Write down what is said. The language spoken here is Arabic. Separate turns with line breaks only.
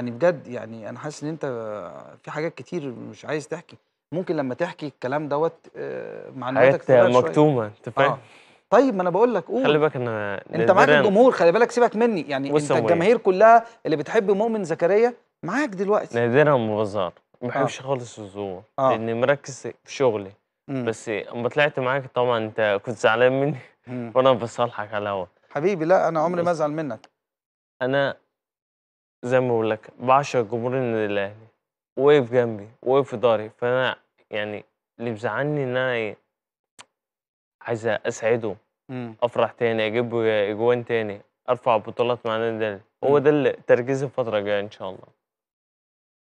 يعني بجد يعني انا حاسس ان انت في حاجات كتير مش عايز تحكي ممكن لما تحكي الكلام دوت آه، معنوياتك تبقى مكتومه انت فاهم آه. طيب ما انا بقول لك قول خلي بالك
انا انت معاك الجمهور
خلي بالك سيبك مني يعني انت الجماهير كلها اللي بتحب مؤمن زكريا معاك دلوقتي
نادرا ما بظهر آه. ما بحبش آه. خالص الظهور آه. لاني مركز في شغلي مم. بس اما طلعت معاك طبعا انت كنت زعلان مني وانا بصالحك على الهوا
حبيبي لا انا عمري ما ازعل منك
انا زي ما بقول لك بعشق جمهور النادي الأهلي، وقف جنبي، وقف في ضهري، فأنا يعني اللي مزعلني إن أنا إيه عايز أسعده، مم. أفرح تاني، أجيب أجوان تاني، أرفع بطولات مع النادي الأهلي، هو ده اللي تركيزي الفترة الجاية إن شاء الله.